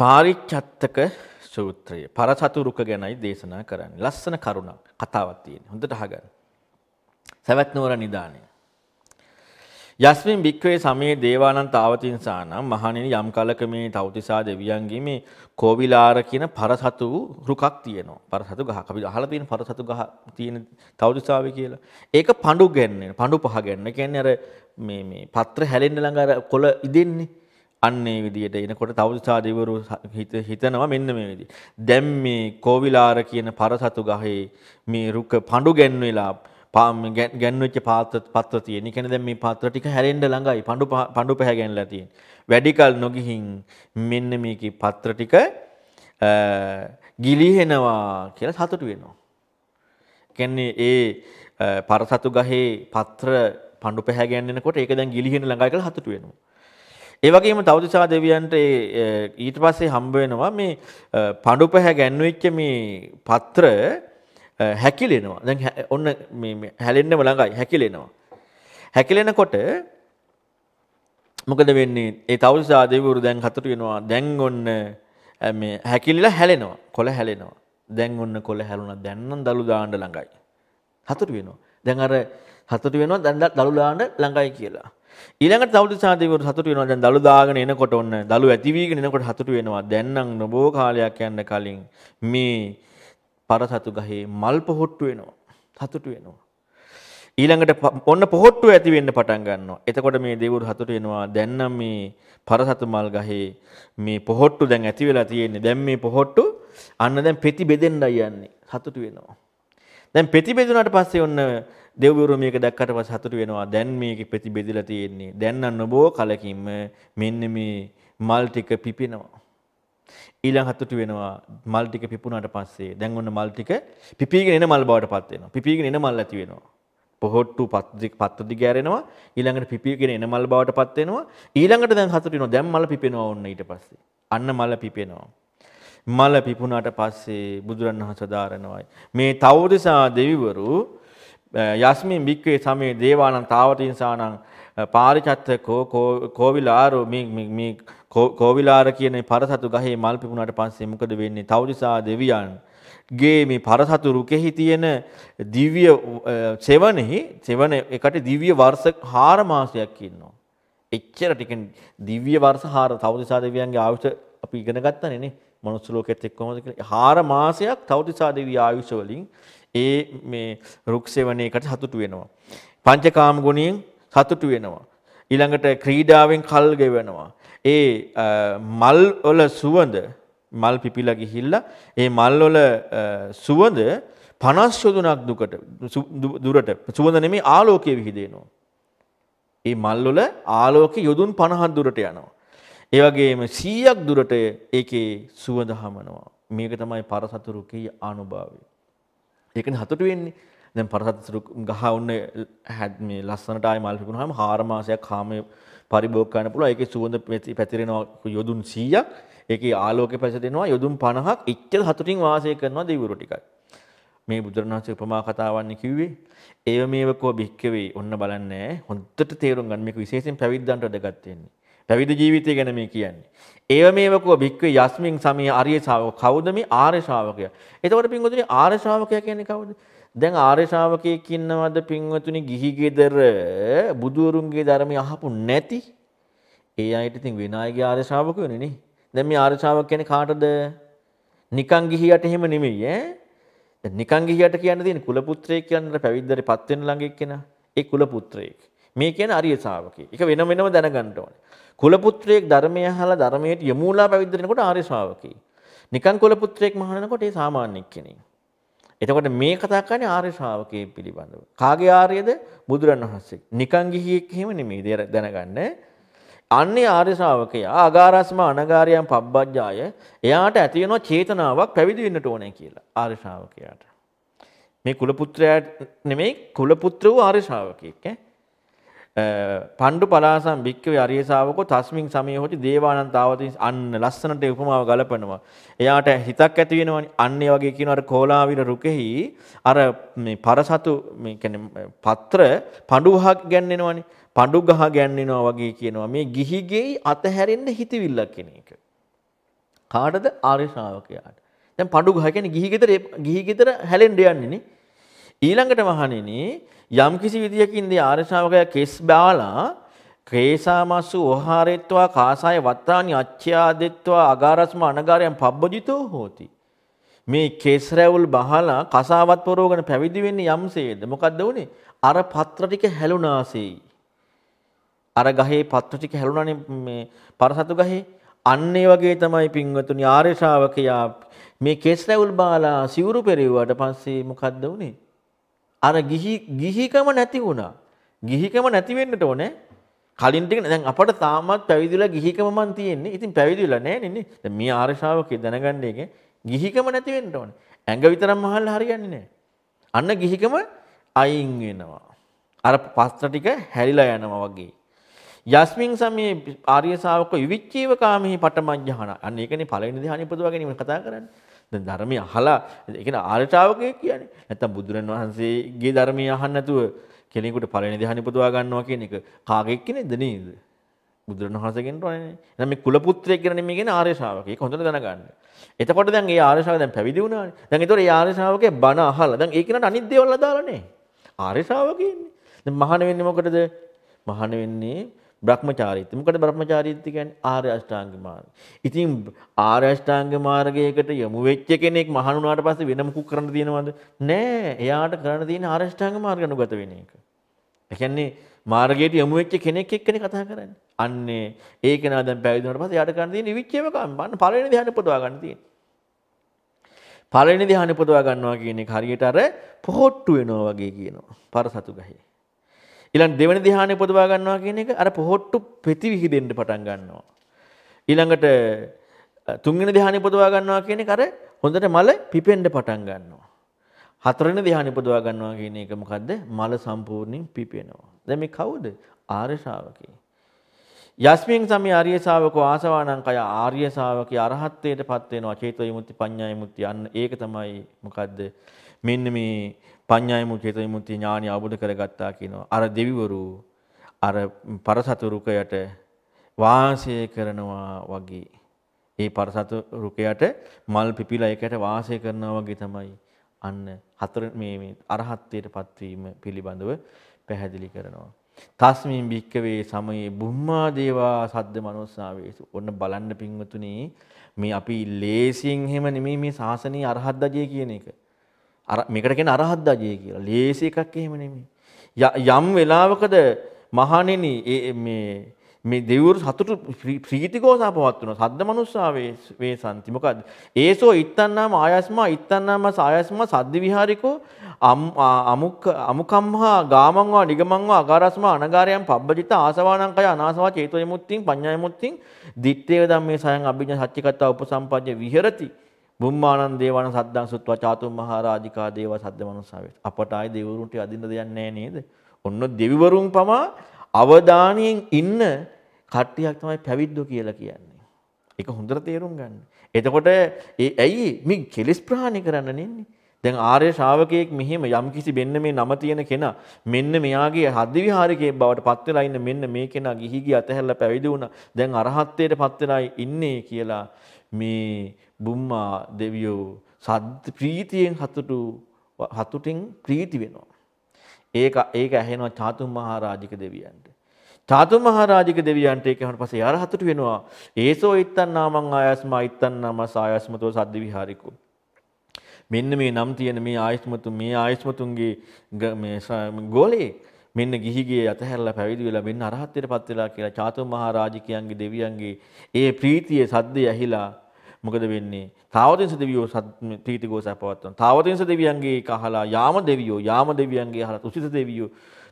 පාරිච්චත්තක සූත්‍රය පරසතුරුක ගැනයි දේශනා කරන්නේ. ලස්සන කරුණක් කතාවක් තියෙනවා. හොඳට අහගන්න. සවැත් නුවර නිදානේ. යස්මින් භික්කවේ සමේ දේවානන් තාවතින්සානම් මහණෙනි යම් කලක මේ තවතිසා දෙවියන්ගේ මේ කෝවිලාර කියන පරසතු රුකක් තියෙනවා. පරසතු ගහක්. අපි අහලා තියෙන පරසතු ගහ තියෙන තවතිසාවේ කියලා. ඒක පඳු ගන්නේ. පඳු පහ ගන්න. කියන්නේ අර මේ මේ පත්‍ර හැලෙන්න ළඟ අර කොළ ඉදෙන්නේ. අන්නේ විදියට එනකොට තවදුසාදීවරු හිත හිතනවා මෙන්න මේ විදිහ. දැන් මේ කෝවිලාර කියන පරසතු ගහේ මේ රුක පඳු ගැන්වෙලා ගැන්වෙච්ච පාත්‍ර පත්‍ර තියෙන. ඒ දැන් මේ පාත්‍ර ටික හැරෙන්න ළඟයි පඳු පඳු පැහැ ගැන්ලා තියෙන. වැඩිකල් නොගිහින් මෙන්න මේකේ පත්‍ර ටික ගිලිහෙනවා කියලා සතුටු වෙනවා. කියන්නේ ඒ පරසතු ගහේ පත්‍ර පඳු පැහැ ගැන්වෙනකොට ඒක දැන් ගිලිහෙන ළඟයි කියලා සතුටු වෙනවා. ඒ වගේම තවතිසා දෙවියන්ට ඊට පස්සේ හම්බ වෙනවා මේ පඬු පැහැ ගැන්වෙච්ච මේ පත්‍ර හැකිලෙනවා. දැන් ඔන්න මේ හැලෙන්නම ළඟයි හැකිලෙනවා. හැකිලෙනකොට මොකද වෙන්නේ? ඒ තවතිසා දෙවිවරු දැන් හතට වෙනවා. දැන් ඔන්න මේ හැකිලිලා හැලෙනවා. කොළ හැලෙනවා. දැන් ඔන්න කොළ හැලුණා. දැන් නම් දලු දාන්න ළඟයි. හතට වෙනවා. දැන් අර හතට වෙනවා. දැන් දලු දාන්න ළඟයි කියලා. ඊළඟට තවුදු සාදේවරු සතුටු වෙනවා. දැන් දලු දාගෙන එනකොට ඔන්න දලු ඇති වීගෙන එනකොට සතුටු වෙනවා. දැන් නම් නොබෝ කාලයක් යන්න කලින් මේ පරසතු ගහේ මල් පොහොට්ටු වෙනවා. සතුටු වෙනවා. ඊළඟට ඔන්න පොහොට්ටුව ඇති වෙන්න පටන් ගන්නවා. එතකොට මේ දෙවිවරු සතුටු වෙනවා. දැන් නම් මේ පරසතු මල් ගහේ මේ පොහොට්ටු දැන් ඇති වෙලා තියෙන්නේ. දැන් මේ පොහොට්ටු අන්න දැන් පෙති බෙදෙන්නයි යන්නේ. සතුටු වෙනවා. දැන් පෙති බෙදුනාට පස්සේ ඔන්න දෙව්වරු මේක දැක්කට පස්සේ හතුරු වෙනවා. දැන් මේක ප්‍රති බෙදලා තියෙන්නේ. දැන් අන්නබෝ කලකින්ම මෙන්න මේ මල් ටික පිපෙනවා. ඊළඟ හතුරු වෙනවා මල් ටික පිපුණාට පස්සේ දැන් ඔන්න මල් ටික පිපීගෙන එන මල් බවට පත් වෙනවා. පිපීගෙන එන මල් ඇති වෙනවා. පොහොට්ටු පත්ති පත්ති ගැරෙනවා ඊළඟට පිපිගෙන එන මල් බවට පත් වෙනවා ඊළඟට දැන් හතුරු වෙනවා දැන් මල පිපෙනවා ඔන්න ඊට පස්සේ අන්න මල පිපෙනවා මල පිපුණාට පස්සේ බුදුරණවහන්සේ දාරනවායි මේ තවුරිසා දෙවිවරු යස්මින් භික්කේ සමේ දේවානං තාවතින්සානං පාරිචත්ත කෝවිලාරු මේ කෝවිලාර කියන පරසතු ගහේ මල් පිපුණාට පස්සේ මොකද වෙන්නේ? තවුරිසා දෙවියන් ගේ මේ පරසතු රුකෙහි තියෙන දිව්‍ය සෙවණෙහි සෙවණ එකට දිව්‍ය වර්ෂ 4 මාසයක් ඉන්නවා. එච්චර ටිකෙන් දිව්‍ය වර්ෂ 4 තවුරිසා දෙවියන්ගේ ආයුෂ අපි ඉගෙන ගත්තානේ නේ. මනුස්ස ලෝකෙත් එක්ක කොහොමද කියලා. 4 මාසයක් තවුරිසා දෙවිය ආයුෂ වලින් ඒ මේ රුක් සෙවණේකට සතුටු වෙනවා. පංචකාම ගුණයෙන් සතුටු වෙනවා. ඊළඟට ක්‍රීඩාවෙන් කල් ගෙවනවා. ඒ මල් වල සුවඳ මල් පිපිලා ගිහිල්ලා ඒ මල් වල සුවඳ 50 යොදුනක් දුකට දුරට සුවඳ නෙමෙයි ආලෝකය විහිදෙනවා. ඒ මල් වල ආලෝක යොදුන් 50ක් දුරට යනවා. ඒ වගේම 100ක් දුරට ඒකේ සුවඳ හමනවා. මේක තමයි පරසතුරුකේ අනුභවය. ඒකනේ හතුට වෙන්නේ. දැන් පරසත් සුරු ගහ ඔන්න හැඩ් මේ ලස්සනට ආයි මල් පිපුණාම 4 මාසයක් කාමයේ පරිභෝග කරන්න පුළුවන්. ඒකේ සුවඳ පැතිරෙනවා යොදුන් 100ක්. ඒකේ ආලෝකය පැතිරෙනවා යොදුන් 50ක්. ඉච්ඡල හතුටින් වාසය කරනවා දෙවිවරු ටිකයි. මේ බුදුරණාහි උපමා කතාවන්නේ කිව්වේ ඒව මේව කෝ භික්කවේ ඔන්න බලන්නේ හොඳට තේරුම් ගන්න මේක විශේෂයෙන් පැවිද්දන්ට වැදගත් වෙන්නේ පැවිදි ජීවිතය ගැන මේ කියන්නේ. ඒව මේවකුව භික්වේ යස්මින් සමය අරිය ශාවක කවුද මේ ආර්ය ශාවකයා. එතකොට පින්වතුනි ආර්ය ශාවකයා කියන්නේ කවුද? දැන් ආර්ය ශාවකයෙක් ඉන්නවද පින්වතුනි ගිහි ගෙදර බුදුරුන්ගේ ධර්මය අහපු නැති? ඒ අයට ඉතින් විනායකගේ ආර්ය ශාවක වෙන්නේ නේ. දැන් මේ ආර්ය ශාවක කියන්නේ කාටද? නිකං ගිහියට එහෙම නෙමෙයි ඈ. දැන් නිකං ගිහියට කියන්න තියෙන කුල පුත්‍රයෙක් කියන්නේ පැවිද්දරේ පත් වෙන ළඟ එක්කෙනා. ඒ කුල පුත්‍රයෙක්. මේ කියන්නේ ආර්ය ශාවකයෙක්. ඒක වෙන වෙනම දැනගන්න ඕනේ. කුලපුත්‍රයෙක් ධර්මය අහලා ධර්මයට යමුලා පැවිද්ද වෙනකොට ආර්ය ශ්‍රාවකයෙක්. නිකන් කුලපුත්‍රයෙක් මහානනකොට ඒ සාමාන්‍ය කෙනෙක්. එතකොට මේ කතා කරන්නේ ආර්ය ශ්‍රාවකයේ පිළිබඳව. කාගේ ආර්යද? බුදුරණවහන්සේ. නිකන් ගිහියෙක් එහෙම නෙමෙයි දැනගන්න. අන්නේ ආර්ය ශ්‍රාවකයා අගාරස්ම අනගාරියම් පබ්බජ්ජාය එයාට ඇති වෙන චේතනාවක් පැවිදි වෙන්නට ඕනේ කියලා ආර්ය ශ්‍රාවකයාට. මේ කුලපුත්‍රයා නෙමෙයි කුලපුත්‍ර වූ ආර්ය ශ්‍රාවකෙක් ඈ. පණ්ඩු පලාසම් භික්කවේ අරිය ශාවකෝ තස්මින් සමයේ හොටි දේවානන් තාවතින් අන්න ලස්සනට උපමාව ගලපනවා. එයාට හිතක් ඇති වෙනවනේ. අන්න ඒ වගේ කියන අර කෝලාවිල රුකෙහි අර මේ පරසතු මේ කියන්නේ පත්‍ර පඬු ගහක් ගන්නනවනේ. පඬු ගහ ගන්නනවා වගේ කියනවා. මේ ගිහිගෙයි අතහැරෙන්න හිතවිල්ලක් කියන එක. කාටද ආර්ය ශ්‍රාවකයාට. දැන් පඬු ගහ කියන්නේ ගිහි ගෙදර ගිහි ගෙදර හැලෙන්න යන්නේ නේ. ඊළඟට මහණෙනි යම්කිසි විදිහකින් දී ආර්ය ශ්‍රාවකයා කෙස් බාලා ක්‍රේසාමස්සු ඕහාරෙත්වා කාසාය වත්තානි අච්ඡාදෙත්වා අගාරස්ම අනගාරයන් පබ්බජිතෝ හෝති. මේ කෙස් රැවුල් බහලා කසාවත් පරෝගන පැවිදි වෙන්නේ යම්සේද? මොකද්ද උනේ? අර පත්‍ර ටික හැලුණාසෙයි. අර ගහේ පත්‍ර ටික හැලුණානේ මේ පරසතු ගහේ. අන්න ඒ වගේ තමයි පින්වතුනි ආර්ය ශ්‍රාවකයා මේ කෙස් රැවුල් බාලා සිවුරු පෙරෙව්වට පස්සේ මොකද්ද උනේ? අර ගිහිකම නැති වුණා. ගිහිකම නැති වෙන්නට ඕනේ. කලින් ටික දැන් අපට තාමත් පැවිදිලා ගිහිකම මන් තියෙන්නේ. ඉතින් පැවිදිලා නැහැ නේ. දැන් මේ ආරශාවකේ දැනගන්න එකේ ගිහිකම නැති වෙන්න ඕනේ. ඇඟ විතරක් මහල්ලා හරියන්නේ නැහැ. අන්න ගිහිකම අයින් වෙනවා. අර පස්ත්‍ර ටික හැරිලා යනවා වගේ. යස්මින් සමේ ආර්ය ශාවක විවිච්චීව කාමෙහි පටමඤ්ඤහන. අන්න ඒකනේ පළවෙනි ධ්‍යානෙ උපදවා ගැනීම කතා කරන්නේ. දැන් ධර්මය අහලා ඒ කියන්නේ ආරටාවකය කියන්නේ. නැත්තම් බුදුරන් වහන්සේගේ ධර්මය අහන්න නැතුව කෙනෙකුට පළවෙනි ධ්‍යාන ඉපදවා ගන්නවා කියන එක කාගෙක් කෙනෙක්ද නේද? බුදුරන් වහන්සේගෙන් රෝනේ. එහෙනම් මේ කුල පුත්‍රයෙක් කියලා නෙමෙයි කියන්නේ ආර්ය ශ්‍රාවකය. ඒක හොඳට දැනගන්න. එතකොට දැන් ඒ ආර්ය ශ්‍රාවක දැන් පැවිදි වුණානේ. දැන් ඒතකොට ඒ ආර්ය ශ්‍රාවකේ බණ අහලා දැන් ඒ කෙනාට අනිත් දේවල් අදාළ නැහැ. ආර්ය ශ්‍රාවකයෙන්නේ. දැන් මහාන වෙන්නේ මොකටද? මහාන වෙන්නේ බ්‍රහ්මචාරීත්වය. මොකද බ්‍රහ්මචාරීත්වය කියන්නේ ආර්ය අෂ්ටාංග මාර්ගය. ඉතින් ආර්ය අෂ්ටාංග මාර්ගයකට යමු වෙච්ච කෙනෙක් මහණ වුණාට පස්සේ වෙන මොකක් කරන්න තියෙනවද? නෑ. එයාට කරන්න තියෙන්නේ ආර්ය අෂ්ටාංග මාර්ග අනුගත වෙන එක. ඒ කියන්නේ මාර්ගයට යමු වෙච්ච කෙනෙක් එක්කනේ කතා කරන්නේ. අන්නේ ඒක නා දැන් පැවිදි වුණාට පස්සේ එයාට කරන්න තියෙන්නේ විවිච්චේම කම්. බන්න පළවෙනි ධ්‍යාන පොදවා ගන්න තියෙන්නේ. පළවෙනි ධ්‍යාන පොදවා ගන්නවා කියන එක හරියට අර පොහොට්ටු වෙනවා වගේ කියනවා. පරසතු ගහේ. ඊළඟ දෙවෙනි ධ්‍යානය උපදවා ගන්නවා කියන එක අර පොහොට්ටු ප්‍රතිවිහිදෙන්න පටන් ගන්නවා. ඊළඟට තුන්වෙනි ධ්‍යානය උපදවා ගන්නවා කියන එක අර හොඳට මල පිපෙන්න පටන් ගන්නවා. හතරවෙනි ධ්‍යානය උපදවා ගන්නවා කියන එක මොකද්ද? මල සම්පූර්ණයෙන් පිපෙනවා. දැන් මේ කවුද? ආර්ය ශ්‍රාවකේ. යස්මින් සමේ ආර්ය ශාවකෝ ආසවානංකය ආර්ය ශාවකී අරහත්ත්වයටපත් වෙනවා. චේතෝ විමුක්ති පඤ්ඤා විමුක්ති අන්න ඒක තමයි මොකද්ද? මෙන්න මේ පඤ්ඤායමු චේත විමුක්ති ඥානිය අවබෝධ කරගත්තා කියනවා. අර දෙවිවරු අර පරසතු රුකයට වාසය කරනවා වගේ. ඒ පරසතු රුකයට මල් පිපිලා ඒකට වාසය කරනවා වගේ තමයි අන්න හතර මේ මේ අරහත්ත්වයටපත් වීම පිළිබඳව පැහැදිලි කරනවා. තස්මින් භික්කවේ සමයේ බුම්මා දේවා සද්ද මනෝස්සාවේසු. ඔන්න බලන්න පින්වතුනි මේ අපි ලේසියෙන් හැම නෙමෙයි මේ ශාසනීය අරහත් දජය කියන එක. අර මේකට කියන්නේ අරහත් දජය කියලා. ලේසි එකක් එහෙම නෙමෙයි. යම් වෙලාවකද මහණෙනි මේ මේ දෙවිවරු සතුටු ප්‍රීතිගෝසා පවත්වන සද්ද මනුස්සා වේසන්ති මොකද්ද ඒසෝ ඉත්තන්නාම ආයස්මා ඉත්තන්නාම සායස්මා සද්ද විහාරිකෝ අමුක් අමුකම්හා ගාමංවා නිගමංවා අගාරස්මා අනගාරයන් පබ්බජිත ආසවානංකය අනාසවා චේතෝ විමුක්තිං පඤ්ඤා විමුක්තිං දිත්තේ ධම්මේ සයන් අභිඥා සච්චිකතා උපසම්පජ්ජ විහෙරති බුම්මානන් දේවාන සද්දං සුත්වා චාතුම් මහරාජිකා දේව සද්ද මනුස්සාවේ. අපට ආයි දෙවිවරුන්ට අදින්න දෙයක් නැහැ නේද? ඔන්න දෙවිවරුන් පමා අවධානයෙන් ඉන්න කට්ටියක් තමයි පැවිද්දෝ කියලා කියන්නේ. ඒක හොඳට තේරුම් ගන්න. එතකොට ඒ ඇයි මේ කෙලිස් ප්‍රහාණය කරන්න නෙන්නේ? දැන් ආර්ය ශ්‍රාවකයෙක් මෙහෙම යම්කිසි මෙන්න මේ නම තියෙන කෙනා මෙන්න මෙයාගේ හදි විහාරිකේ බවට පත් වෙලා ඉන්න මෙන්න මේ කෙනා ගිහි ගිය අතහැරලා පැවිදි වුණා දැන් අරහත්ත්වයට පත් වෙලා ඉන්නේ කියලා මේ බුම්මා දෙවියෝ සද්ද ප්‍රීතියෙන් හතුටු හතුටින් ප්‍රීති වෙනවා. ඒක ඒක ඇහෙනවා චාතුම් මහරජික දෙවියන්ට. චාතුම් මහරජික දෙවියන්ට ඒක අහන පස්සේ යාර හතුටු වෙනවා. ඒසෝ ඉත්තන්නාමං ආයස්මා ඉත්තන්නාම සායස්මතෝ සද්ද විහාරිකෝ. මෙන්න මේ නම් තියෙන මේ ආයස්මතුන් මේ ආයස්මතුන්ගේ මේ ගෝලයේ මෙන්න ගිහිගේ අතහැරලා පැවිදි වෙලා මෙන්න අරහත්ත්වයටපත් වෙලා කියලා චාතුම් මහරජිකයන්ගේ දෙවියන්ගේ ඒ ප්‍රීතිය සද්දේ ඇහිලා මොකද වෙන්නේ? තාවතින්ස දෙවියෝ ප්‍රීතිගෝසය පවත්වන. තාවතින්ස දෙවියන්ගේ කහලා යාම දෙවියෝ යාම දෙවියන්ගේ අහලා තුසිත දෙවියෝ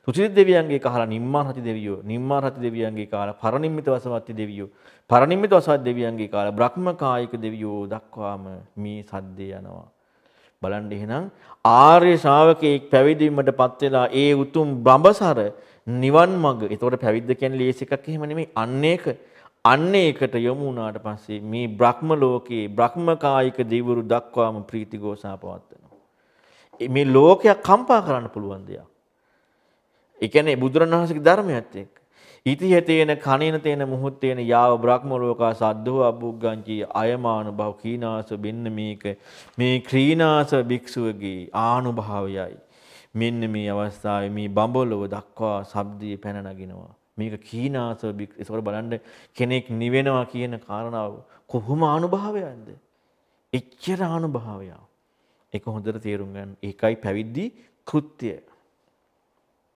තුසිත දෙවියන්ගේ කහලා නිම්මාන රති දෙවියෝ නිම්මාන රති දෙවියන්ගේ කහලා පරනිම්මිත වසවත්ති දෙවියෝ පරනිම්මිත වසවත් දෙවියන්ගේ කහලා බ්‍රහ්ම කායික දෙවියෝ දක්වාම මේ සද්දේ යනවා. බලන්න එහෙනම් ආර්ය ශ්‍රාවකෙක් පැවිදීමටපත් වෙලා ඒ උතුම් බඹසර නිවන් මඟ. ඒතකොට පැවිද්ද කියන්නේ ලේසි එකක් එහෙම නෙමෙයි. අන්න ඒක අන්න ඒකට යොමු වුණාට පස්සේ මේ බ්‍රහ්ම ලෝකයේ බ්‍රහ්මකායික දෙවිවරු දක්වාම ප්‍රීති ഘോഷා පවත්වනවා. මේ ලෝකයක් කම්පා කරන්න පුළුවන් දෙයක්. ඒ කියන්නේ බුදුරණවහන්සේගේ ධර්මයත් එක්ක ඉතිය තේන කණේන තේන මුහුත්තේන යාව බ්‍රහ්ම ලෝකා සද්දෝ අබ්බුග්ගංචී අයමාන භව කීනාස බින්න මේක මේ ක්‍රීනාස භික්ෂුවගේ ආනුභාවයයි මෙන්න මේ අවස්ථාවේ මේ බඹලොව දක්වා ශබ්දයේ පැන නගිනවා මේක කීනාස භික්ෂු ඒකවල බලන්න කෙනෙක් නිවෙනවා කියන කාරණාව කොහොම ආනුභාවයක්ද එච්චර ආනුභාවයක් ඒක හොඳට තේරුම් ගන්න ඒකයි පැවිදි කෘත්‍යය